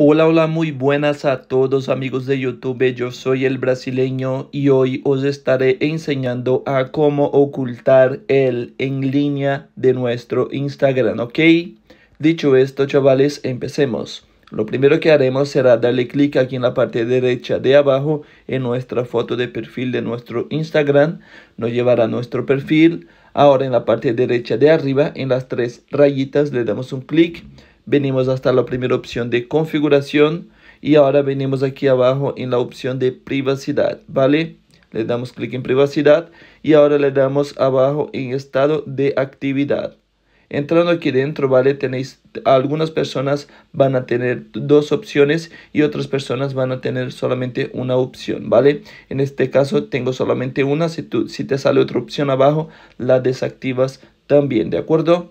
Hola, hola, muy buenas a todos amigos de YouTube, yo soy el brasileño y hoy os estaré enseñando a cómo ocultar el en línea de nuestro Instagram, ¿ok? Dicho esto, chavales, empecemos. Lo primero que haremos será darle clic aquí en la parte derecha de abajo en nuestra foto de perfil de nuestro Instagram. Nos llevará a nuestro perfil. Ahora en la parte derecha de arriba, en las tres rayitas, le damos un clic venimos hasta la primera opción de configuración y ahora venimos aquí abajo en la opción de privacidad, ¿vale? Le damos clic en privacidad y ahora le damos abajo en estado de actividad. Entrando aquí dentro, ¿vale? Tenéis, algunas personas van a tener dos opciones y otras personas van a tener solamente una opción, ¿vale? En este caso tengo solamente una, si, si te sale otra opción abajo, la desactivas también, ¿de acuerdo?